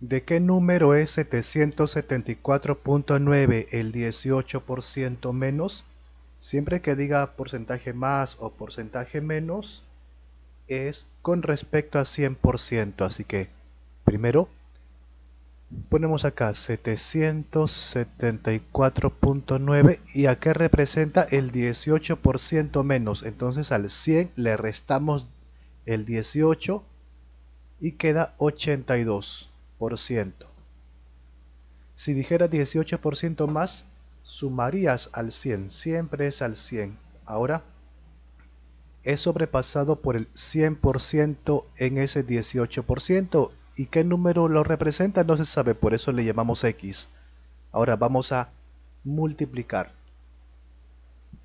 ¿De qué número es 774.9 el 18% menos? Siempre que diga porcentaje más o porcentaje menos, es con respecto a 100%. Así que, primero, ponemos acá 774.9 y ¿a qué representa el 18% menos. Entonces al 100 le restamos el 18 y queda 82. Si dijera 18% más, sumarías al 100, siempre es al 100. Ahora es sobrepasado por el 100% en ese 18% y qué número lo representa no se sabe, por eso le llamamos X. Ahora vamos a multiplicar.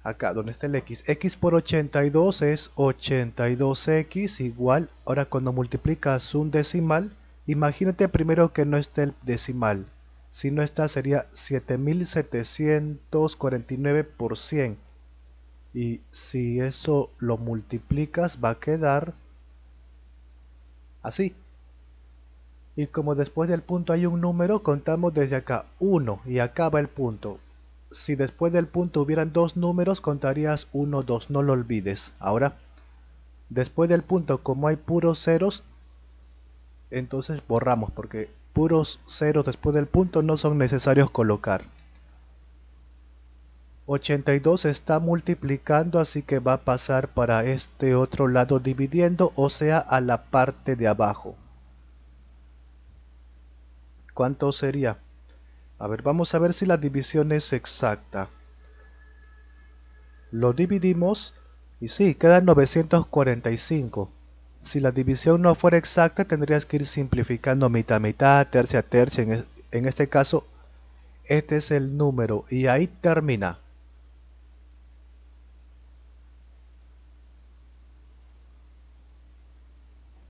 Acá donde está el X, X por 82 es 82X igual, ahora cuando multiplicas un decimal Imagínate primero que no esté el decimal. Si no está sería 7749 por 100. Y si eso lo multiplicas va a quedar así. Y como después del punto hay un número, contamos desde acá 1 y acaba el punto. Si después del punto hubieran dos números, contarías 1, 2, no lo olvides. Ahora, después del punto, como hay puros ceros, entonces borramos porque puros ceros después del punto no son necesarios colocar. 82 está multiplicando así que va a pasar para este otro lado dividiendo o sea a la parte de abajo. ¿Cuánto sería? A ver, vamos a ver si la división es exacta. Lo dividimos y sí, queda 945 si la división no fuera exacta, tendrías que ir simplificando mitad a mitad, tercia a tercia. En, en este caso, este es el número y ahí termina.